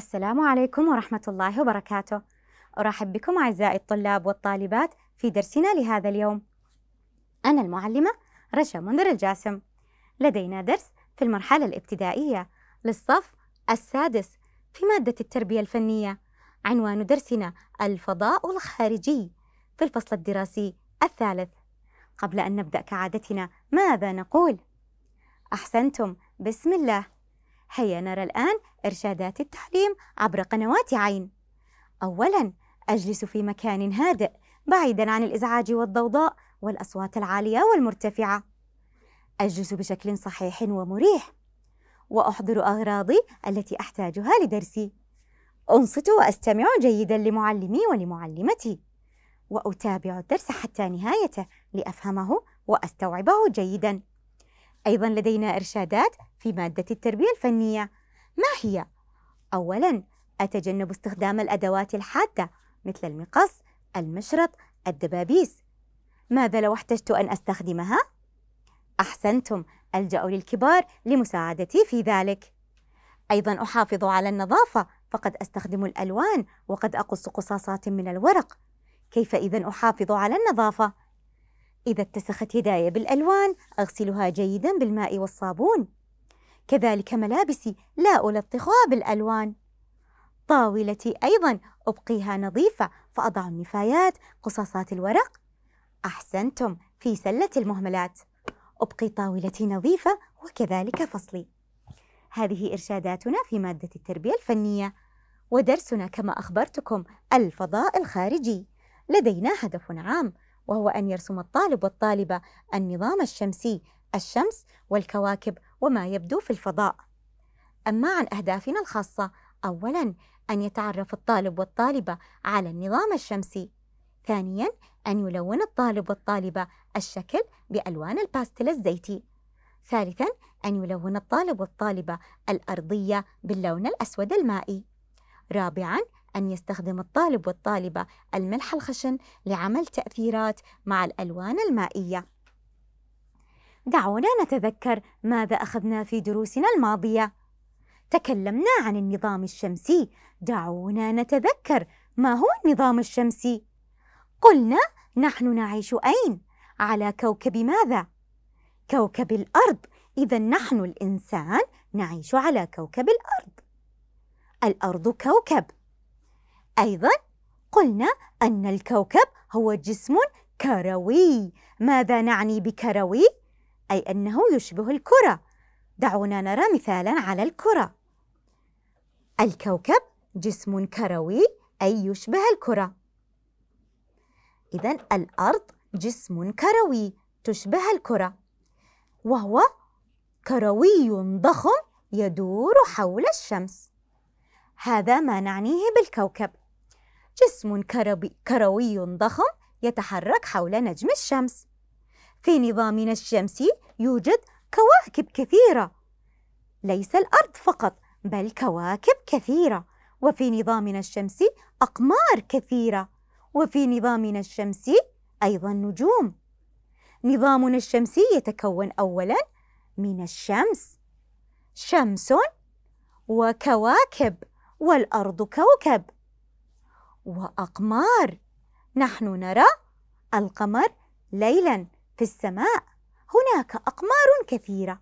السلام عليكم ورحمة الله وبركاته أرحب بكم أعزائي الطلاب والطالبات في درسنا لهذا اليوم أنا المعلمة رشا منذر الجاسم لدينا درس في المرحلة الابتدائية للصف السادس في مادة التربية الفنية عنوان درسنا الفضاء الخارجي في الفصل الدراسي الثالث قبل أن نبدأ كعادتنا ماذا نقول؟ أحسنتم بسم الله هيا نرى الآن إرشادات التعليم عبر قنوات عين أولاً أجلس في مكان هادئ بعيداً عن الإزعاج والضوضاء والأصوات العالية والمرتفعة أجلس بشكل صحيح ومريح وأحضر أغراضي التي أحتاجها لدرسي أنصت وأستمع جيداً لمعلمي ولمعلمتي وأتابع الدرس حتى نهايته لأفهمه وأستوعبه جيداً أيضا لدينا إرشادات في مادة التربية الفنية ما هي؟ أولا أتجنب استخدام الأدوات الحادة مثل المقص، المشرط، الدبابيس ماذا لو احتجت أن أستخدمها؟ أحسنتم ألجأ للكبار لمساعدتي في ذلك أيضا أحافظ على النظافة فقد أستخدم الألوان وقد أقص قصاصات من الورق كيف إذا أحافظ على النظافة؟ إذا اتسخت يداي بالألوان أغسلها جيدا بالماء والصابون كذلك ملابسي لا ألطخها بالألوان طاولتي أيضا أبقيها نظيفة فأضع النفايات قصاصات الورق أحسنتم في سلة المهملات أبقي طاولتي نظيفة وكذلك فصلي هذه إرشاداتنا في مادة التربية الفنية ودرسنا كما أخبرتكم الفضاء الخارجي لدينا هدف عام وهو أن يرسم الطالب والطالبة النظام الشمسي الشمس والكواكب وما يبدو في الفضاء أما عن أهدافنا الخاصة أولا أن يتعرف الطالب والطالبة على النظام الشمسي ثانيا أن يلون الطالب والطالبة الشكل بألوان الباستل الزيتي ثالثا أن يلون الطالب والطالبة الأرضية باللون الأسود المائي رابعا أن يستخدم الطالب والطالبة الملح الخشن لعمل تأثيرات مع الألوان المائية. دعونا نتذكر ماذا أخذنا في دروسنا الماضية. تكلمنا عن النظام الشمسي، دعونا نتذكر ما هو النظام الشمسي؟ قلنا نحن نعيش أين؟ على كوكب ماذا؟ كوكب الأرض، إذا نحن الإنسان نعيش على كوكب الأرض. الأرض كوكب، أيضا قلنا أن الكوكب هو جسم كروي ماذا نعني بكروي؟ أي أنه يشبه الكرة دعونا نرى مثالا على الكرة الكوكب جسم كروي أي يشبه الكرة إذا الأرض جسم كروي تشبه الكرة وهو كروي ضخم يدور حول الشمس هذا ما نعنيه بالكوكب جسم كروي ضخم يتحرك حول نجم الشمس في نظامنا الشمسي يوجد كواكب كثيرة ليس الأرض فقط بل كواكب كثيرة وفي نظامنا الشمسي أقمار كثيرة وفي نظامنا الشمسي أيضا نجوم نظامنا الشمسي يتكون أولا من الشمس شمس وكواكب والأرض كوكب وأقمار نحن نرى القمر ليلا في السماء هناك أقمار كثيرة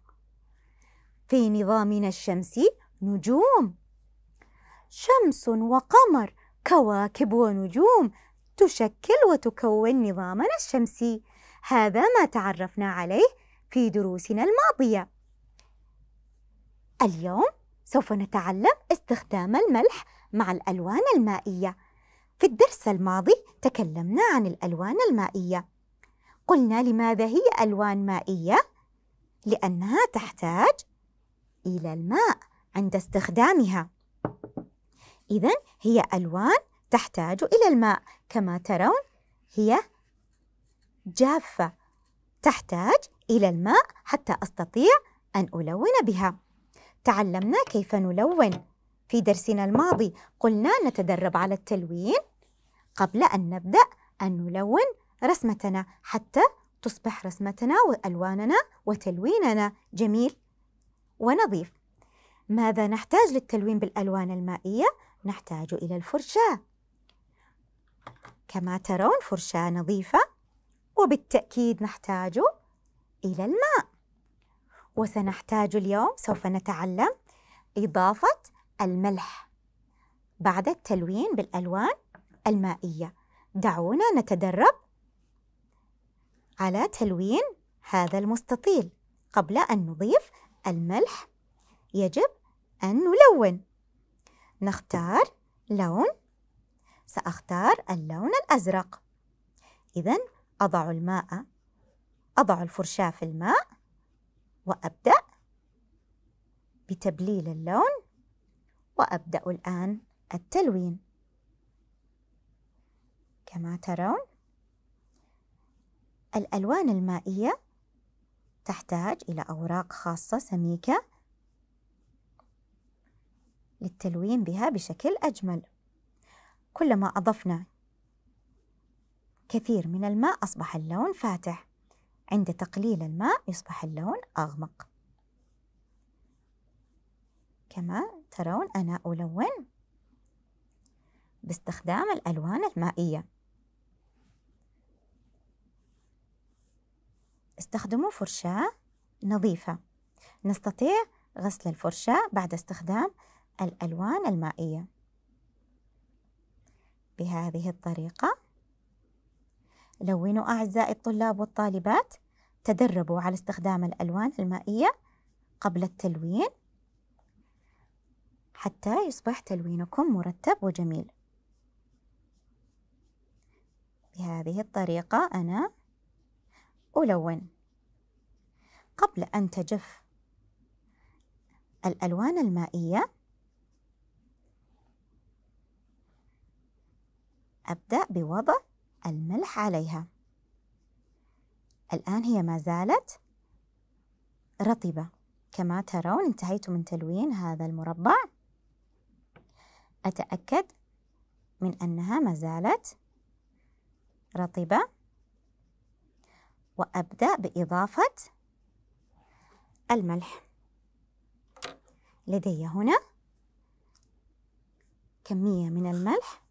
في نظامنا الشمسي نجوم شمس وقمر كواكب ونجوم تشكل وتكون نظامنا الشمسي هذا ما تعرفنا عليه في دروسنا الماضيه اليوم سوف نتعلم استخدام الملح مع الألوان المائية في الدرس الماضي تكلمنا عن الألوان المائية قلنا لماذا هي ألوان مائية؟ لأنها تحتاج إلى الماء عند استخدامها إذا هي ألوان تحتاج إلى الماء كما ترون هي جافة تحتاج إلى الماء حتى أستطيع أن ألون بها تعلمنا كيف نلون في درسنا الماضي قلنا نتدرب على التلوين قبل أن نبدأ أن نلون رسمتنا حتى تصبح رسمتنا وألواننا وتلويننا جميل ونظيف ماذا نحتاج للتلوين بالألوان المائية؟ نحتاج إلى الفرشاة كما ترون فرشاة نظيفة وبالتأكيد نحتاج إلى الماء وسنحتاج اليوم سوف نتعلم إضافة الملح بعد التلوين بالألوان المائية دعونا نتدرب على تلوين هذا المستطيل قبل أن نضيف الملح يجب أن نلون نختار لون سأختار اللون الأزرق إذا أضع الماء أضع الفرشاة في الماء وأبدأ بتبليل اللون وأبدأ الآن التلوين كما ترون الألوان المائية تحتاج إلى أوراق خاصة سميكة للتلوين بها بشكل أجمل كلما أضفنا كثير من الماء أصبح اللون فاتح عند تقليل الماء يصبح اللون أغمق كما ترون أنا ألون باستخدام الألوان المائية استخدموا فرشاة نظيفة نستطيع غسل الفرشاة بعد استخدام الألوان المائية بهذه الطريقة لونوا أعزائي الطلاب والطالبات تدربوا على استخدام الألوان المائية قبل التلوين حتى يصبح تلوينكم مرتب وجميل بهذه الطريقة أنا ألون قبل أن تجف الألوان المائية أبدأ بوضع الملح عليها الآن هي ما زالت رطبة كما ترون انتهيت من تلوين هذا المربع أتأكد من أنها ما زالت رطبة وأبدأ بإضافة الملح لدي هنا كمية من الملح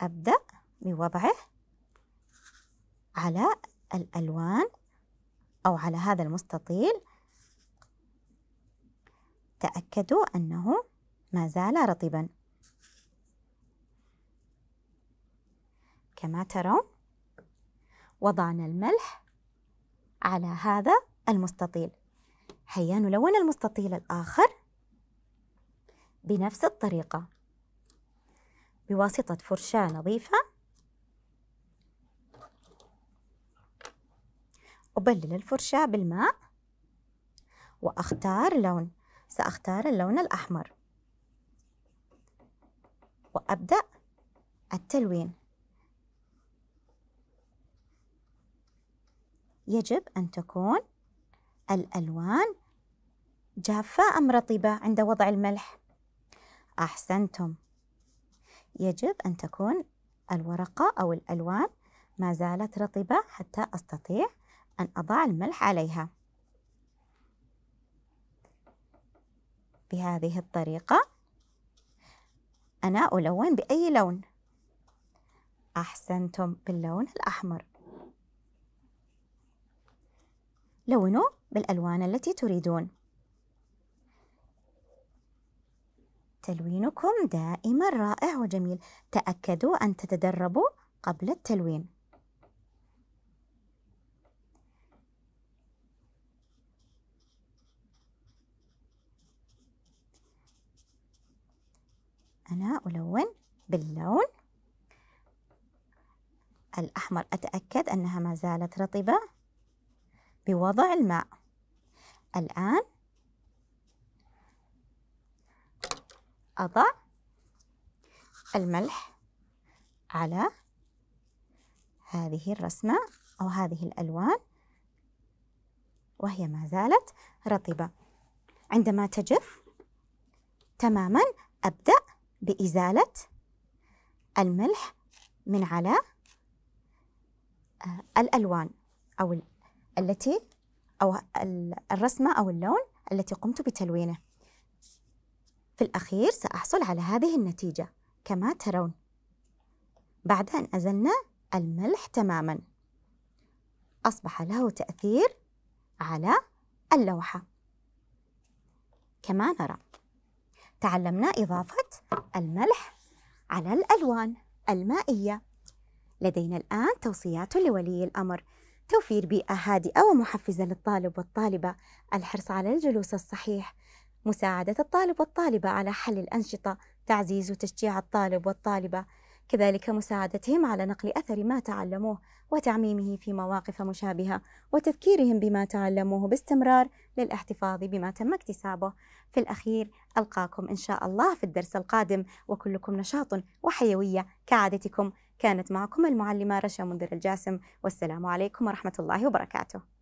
أبدأ بوضعه على الألوان أو على هذا المستطيل تأكدوا أنه ما زال رطبا كما ترون وضعنا الملح على هذا المستطيل هيا نلون المستطيل الآخر بنفس الطريقة بواسطة فرشاة نظيفة أبلل الفرشاة بالماء وأختار لون سأختار اللون الأحمر وأبدأ التلوين يجب أن تكون الألوان جافة أم رطبة عند وضع الملح؟ أحسنتم يجب أن تكون الورقة أو الألوان ما زالت رطبة حتى أستطيع أن أضع الملح عليها بهذه الطريقة أنا ألون بأي لون؟ أحسنتم باللون الأحمر لونوا بالألوان التي تريدون تلوينكم دائما رائع وجميل تأكدوا أن تتدربوا قبل التلوين أنا ألون باللون الأحمر أتأكد أنها ما زالت رطبة بوضع الماء الآن أضع الملح على هذه الرسمة أو هذه الألوان وهي ما زالت رطبة عندما تجف تماما أبدأ بإزالة الملح من على آه، الألوان أو التي أو الرسمة أو اللون التي قمت بتلوينه في الأخير سأحصل على هذه النتيجة كما ترون بعد أن أزلنا الملح تماما أصبح له تأثير على اللوحة كما نرى تعلمنا إضافة الملح على الألوان المائية لدينا الآن توصيات لولي الأمر توفير بيئة هادئة ومحفزة للطالب والطالبة، الحرص على الجلوس الصحيح، مساعدة الطالب والطالبة على حل الأنشطة، تعزيز وتشجيع الطالب والطالبة كذلك مساعدتهم على نقل أثر ما تعلموه وتعميمه في مواقف مشابهة وتذكيرهم بما تعلموه باستمرار للاحتفاظ بما تم اكتسابه في الأخير ألقاكم إن شاء الله في الدرس القادم وكلكم نشاط وحيوية كعادتكم كانت معكم المعلمة رشا منذر الجاسم والسلام عليكم ورحمة الله وبركاته